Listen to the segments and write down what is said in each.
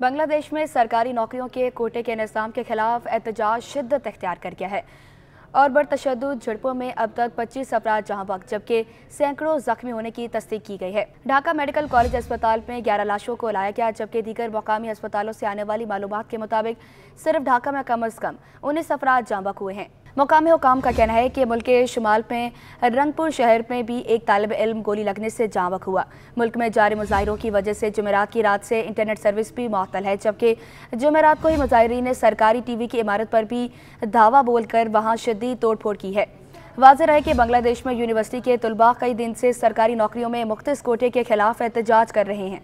बांग्लादेश में सरकारी नौकरियों के कोटे के निज़ाम के खिलाफ एहतजाज शिद्दत अख्तियार कर गया है और बड़ तशद झड़पों में अब तक 25 अपराध जहां बक जबकि सैकड़ों जख्मी होने की तस्दीक की गई है ढाका मेडिकल कॉलेज अस्पताल में 11 लाशों को लाया गया जबकि दीगर मकामी अस्पतालों से आने वाली मालूम के मुताबिक सिर्फ ढाका में कम अज कम उन्नीस अफराध जहां बक हुए हैं मकामी हुकाम का कहना है कि मुल्क के शुमाल में रंगपुर शहर में भी एक तालब इल्म गोली लगने से जावक हुआ मुल्क में जारी मुजाहरों की वजह से जमेरात की रात से इंटरनेट सर्विस भी मअतल है जबकि जमेरात को ही मुजाहरीन ने सरकारी टी वी की इमारत पर भी धावा बोलकर वहाँ शदीद फोड़ की है वाज रहे कि बांग्लादेश में यूनिवर्सिटी के तलबा कई दिन से सरकारी नौकरियों में मुख्त कोटे के खिलाफ एहतजाज कर रहे हैं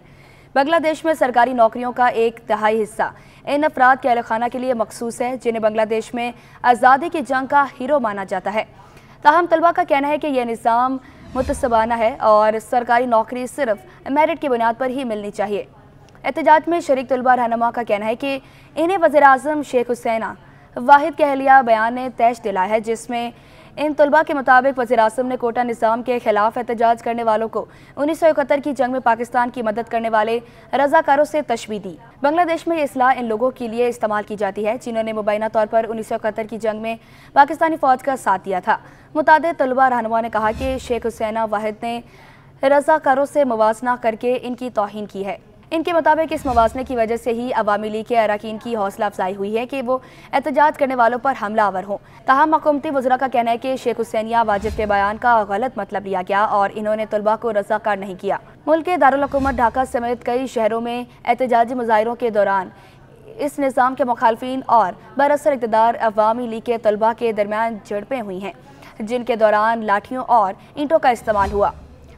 बांग्लादेश में सरकारी नौकरियों का एक तिहाई हिस्सा इन अफराद के अलखाना के लिए मखसूस है जिन्हें बांग्लादेश में आज़ादी की जंग का हीरो माना जाता है ताहम तलबा का कहना है कि यह निज़ाम मुतसबाना है और सरकारी नौकरी सिर्फ मेरिट की बुनियाद पर ही मिलनी चाहिए एहतजाज में शरीक तलबा रहनमा का कहना है कि इन्हें वजे अजम शेख हुसैना वाहिद कहलिया बयान ने तैश दिलाया है जिसमें इन तलबा के मुताबिक वजी अजम ने कोटा निज़ाम के खिलाफ एहतजाज करने वालों को उन्नीस सौ इकहत्तर की जंग में पाकिस्तान की मदद करने वाले रजाकारों से तशबी दी बांग्लादेश में असलाह इन लोगों के लिए इस्तेमाल की जाती है जिन्होंने मुबैना तौर पर उन्नीस सौ इकहत्तर की जंग में पाकिस्तानी फौज का साथ दिया था मुताद तलबा रहनुमा ने कहा कि शेख हुसैना वाहिद ने रजाकारों से मुजना करके इनकी तोहन की है इनके मुताबिक इस मुजने की वजह से ही अवामी लीग के अरकान की हौसला अफजाई हुई है कि वो एहतजाज करने वालों पर हमला आवर हों तहम हकूमती वजरा का कहना है कि शेख हुसैनिया वाजिब के बयान का गलत मतलब लिया गया और इन्होंने तलबा को रजाकार नहीं किया मुल्क के दारकूमत ढाका समेत कई शहरों में एहतजाजी मुजाहरों के दौरान इस निज़ाम के मुखालफी और बरअसर इकतदार अवामी लीग के तलबा के दरमियान झड़पें हुई हैं जिनके दौरान लाठियों और ईंटों का इस्तेमाल हुआ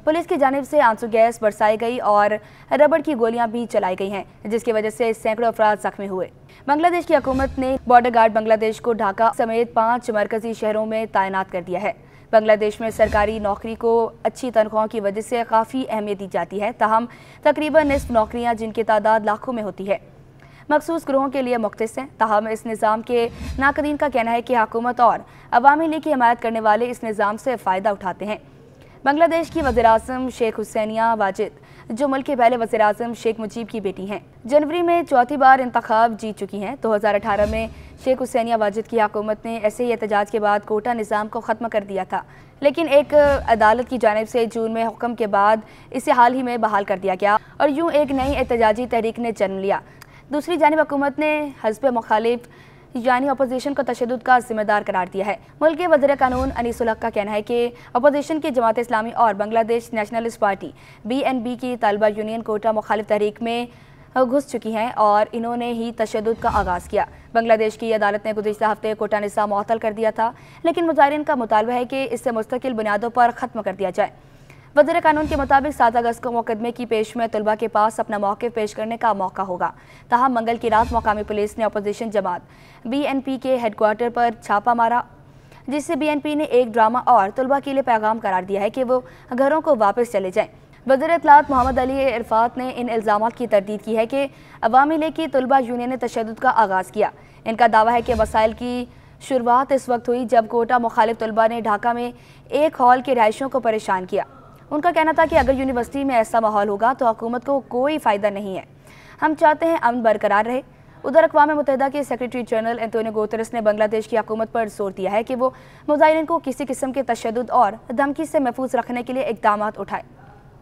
पुलिस की जानब से आंसू गैस बरसाई गई और रबड़ की गोलियां भी चलाई गई हैं जिसकी वजह से सैकड़ों अफराद जख्मी हुए बांग्लादेश की हकूमत ने बॉर्डर गार्ड बांग्लादेश को ढाका समेत पाँच मरकजी शहरों में तैनात कर दिया है बांग्लादेश में सरकारी नौकरी को अच्छी तनख्वाहों की वजह से काफ़ी अहमियत दी जाती है तहम तकरीबन निसफ नौकरियाँ जिनकी तादाद लाखों में होती है मखसूस ग्रोहों के लिए मुख्त हैं तहम इस निज़ाम के नाकदीन का कहना है कि हकूमत और अवामी लीग की हमायत करने वाले इस निज़ाम से फ़ायदा उठाते हैं बांग्लादेश की वजी अजम शेख हुसैनिया वाजिद जो मुल्क के पहले वजी अजम शेख मुजीब की बेटी हैं जनवरी में चौथी बार इंतखब जीत चुकी हैं 2018 में शेख हुसैनिया वाजिद की हकूमत ने ऐसे ही एहतजाज के बाद कोटा निज़ाम को ख़त्म कर दिया था लेकिन एक अदालत की जानब से जून में हुक्म के बाद इसे हाल ही में बहाल कर दिया गया और यूँ एक नई एहतजाजी तहरीक ने जन्म लिया दूसरी जानब हुकूमत ने हजब मुखालिफ यानी अपोजिशन को तशद का जिम्मेदार करार दिया है मुल्क के वजर कानून अनिस का कहना है कि अपोजिशन की जमात इस्लामी और Bangladesh nationalist party B N B की तलबा यूनियन कोटा मुखालिफ तहरीक में घुस चुकी हैं और इन्होंने ही तशद का आगाज़ किया बांग्लादेश की अदालत ने गुजशत हफ्ते कोटा निसा मअतल कर दिया था लेकिन मुजाहन का मुतालबा है कि इससे मुस्तकिल बुनियादों पर ख़त्म कर दिया जाए वजर कानून के मुताबिक सात अगस्त को मुकदमे की पेश में तलबा के पास अपना मौके पेश करने का मौका होगा तहम मंगल की रात मकामी पुलिस ने अपोजिशन जमात बी एन पी के हेडकोर्टर पर छापा मारा जिससे बी एन पी ने एक ड्रामा और तलबा के लिए पैगाम करार दिया है कि वो घरों को वापस चले जाएँ वजर अतलात मोहम्मद अली इरफात ने इन इल्ज़ाम की तरदीद की है कि अवामी लीग की तलबा यूनियन ने तशद का आगाज़ किया इनका दावा है कि वसाइल की शुरुआत इस वक्त हुई जब कोटा मुखालिफ तलबा ने ढाका में एक हॉल के रहायशों को परेशान किया उनका कहना था कि अगर यूनिवर्सिटी में ऐसा माहौल होगा तो हुकूमत को कोई फ़ायदा नहीं है हम चाहते हैं अमन बरकरार रहे उधर अकवा मुतहदा के सेक्रेटरी जनरल एंतोनी गोतरस ने बांग्लादेश की हकूमत पर जोर दिया है कि वो मुजाहन को किसी किस्म के तशद और धमकी से महफूज रखने के लिए इकदाम उठाएँ